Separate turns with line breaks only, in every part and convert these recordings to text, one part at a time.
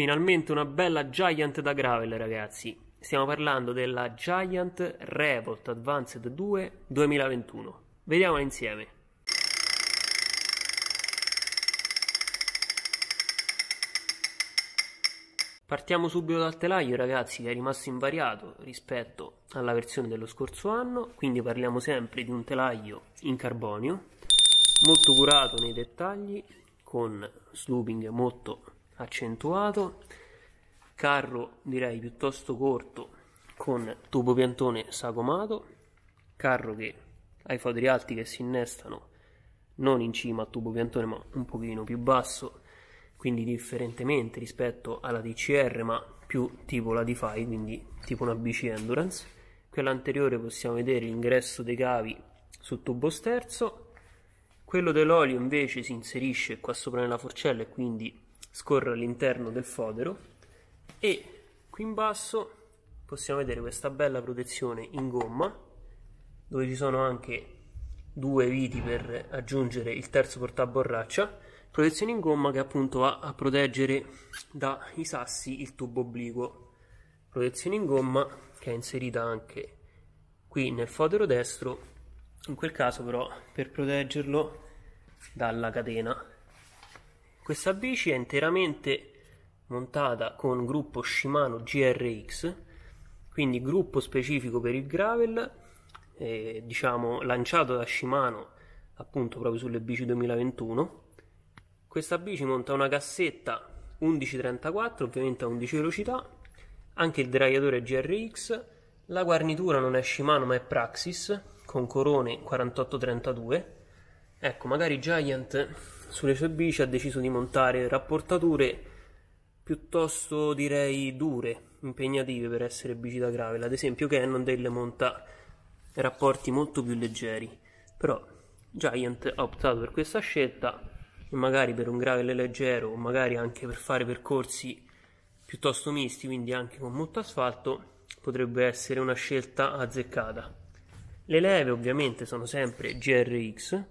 Finalmente una bella Giant da gravel ragazzi, stiamo parlando della Giant Revolt Advanced 2 2021, vediamola insieme. Partiamo subito dal telaio ragazzi che è rimasto invariato rispetto alla versione dello scorso anno, quindi parliamo sempre di un telaio in carbonio, molto curato nei dettagli, con slooping molto accentuato, carro direi piuttosto corto con tubo piantone sagomato, carro che ha i foderi alti che si innestano non in cima al tubo piantone ma un pochino più basso, quindi differentemente rispetto alla TCR ma più tipo la DeFi, quindi tipo una BC Endurance. Quella anteriore possiamo vedere l'ingresso dei cavi sul tubo sterzo, quello dell'olio invece si inserisce qua sopra nella forcella e quindi scorre all'interno del fodero e qui in basso possiamo vedere questa bella protezione in gomma dove ci sono anche due viti per aggiungere il terzo portaborraccia protezione in gomma che appunto va a proteggere dai sassi il tubo obliquo protezione in gomma che è inserita anche qui nel fodero destro in quel caso però per proteggerlo dalla catena questa bici è interamente montata con gruppo Shimano GRX, quindi gruppo specifico per il gravel, eh, diciamo lanciato da Shimano appunto proprio sulle bici 2021. Questa bici monta una cassetta 1134, ovviamente a 11 velocità, anche il deragliatore GRX, la guarnitura non è Shimano ma è Praxis con corone 4832. Ecco, magari Giant sulle sue bici ha deciso di montare rapportature piuttosto direi dure, impegnative per essere bici da gravel. Ad esempio Cannondale monta rapporti molto più leggeri, però Giant ha optato per questa scelta e magari per un gravel leggero, o magari anche per fare percorsi piuttosto misti, quindi anche con molto asfalto, potrebbe essere una scelta azzeccata. Le leve ovviamente sono sempre GRX,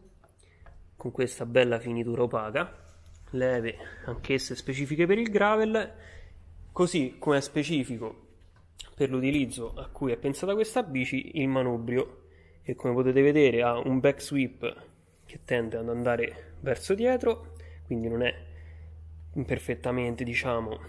con questa bella finitura opaca, leve anch'esse specifiche per il gravel, così come è specifico per l'utilizzo a cui è pensata questa bici il manubrio che come potete vedere ha un back sweep che tende ad andare verso dietro, quindi non è perfettamente diciamo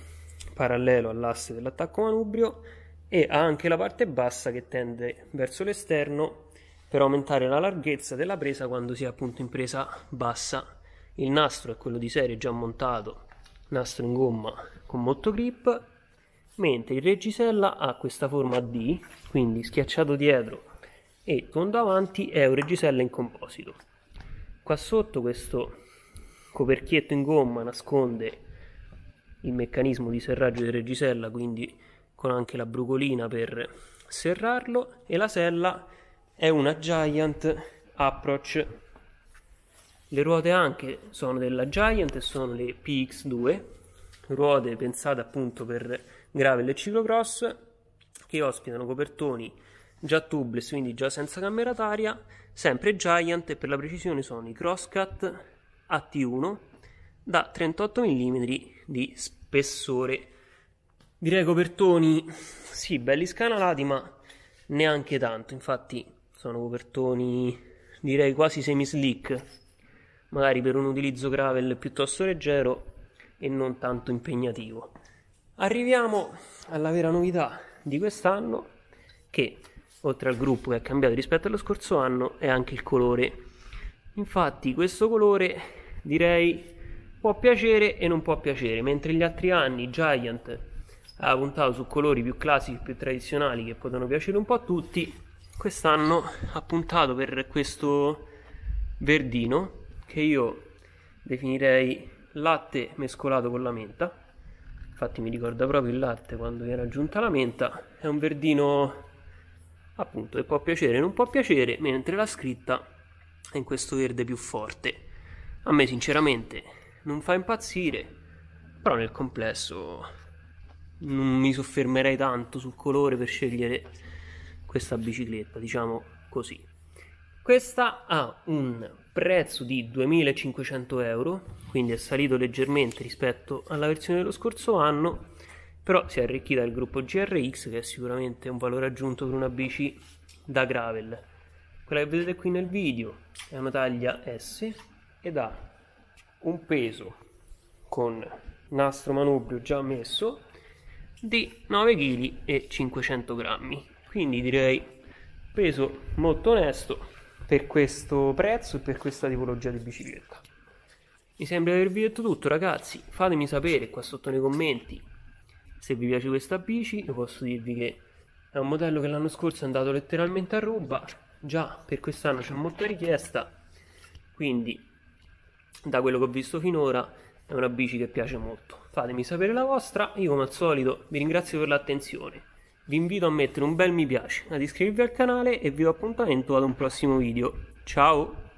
parallelo all'asse dell'attacco manubrio e ha anche la parte bassa che tende verso l'esterno per aumentare la larghezza della presa quando si è appunto in presa bassa. Il nastro è quello di serie già montato, nastro in gomma con molto grip, mentre il reggisella ha questa forma a D, quindi schiacciato dietro e tondo avanti è un reggisella in composito. Qua sotto questo coperchietto in gomma nasconde il meccanismo di serraggio del reggisella, quindi con anche la brucolina per serrarlo e la sella è una Giant Approach. Le ruote anche sono della Giant e sono le PX2, ruote pensate appunto per gravel e ciclocross che ospitano copertoni già tubeless, quindi già senza camerataria, sempre Giant e per la precisione sono i Crosscut AT1 da 38 mm di spessore. Direi copertoni sì belli scanalati ma neanche tanto, infatti sono copertoni direi quasi semi slick, magari per un utilizzo gravel piuttosto leggero e non tanto impegnativo. Arriviamo alla vera novità di quest'anno che oltre al gruppo che ha cambiato rispetto allo scorso anno è anche il colore. Infatti questo colore direi può piacere e non può piacere, mentre gli altri anni Giant ha puntato su colori più classici, più tradizionali che potevano piacere un po' a tutti, quest'anno ha puntato per questo verdino che io definirei latte mescolato con la menta infatti mi ricorda proprio il latte quando viene aggiunta la menta è un verdino appunto che può piacere e non può piacere mentre la scritta è in questo verde più forte a me sinceramente non fa impazzire però nel complesso non mi soffermerei tanto sul colore per scegliere questa bicicletta, diciamo così. Questa ha un prezzo di 2500 euro, quindi è salito leggermente rispetto alla versione dello scorso anno, però si è arricchita il gruppo GRX che è sicuramente un valore aggiunto per una bici da gravel. Quella che vedete qui nel video è una taglia S ed ha un peso con nastro manubrio già messo di 9 kg e 500 grammi quindi direi peso molto onesto per questo prezzo e per questa tipologia di bicicletta mi sembra di avervi detto tutto ragazzi fatemi sapere qua sotto nei commenti se vi piace questa bici io posso dirvi che è un modello che l'anno scorso è andato letteralmente a ruba già per quest'anno c'è molta richiesta quindi da quello che ho visto finora è una bici che piace molto fatemi sapere la vostra io come al solito vi ringrazio per l'attenzione vi invito a mettere un bel mi piace, ad iscrivervi al canale e vi do appuntamento ad un prossimo video. Ciao!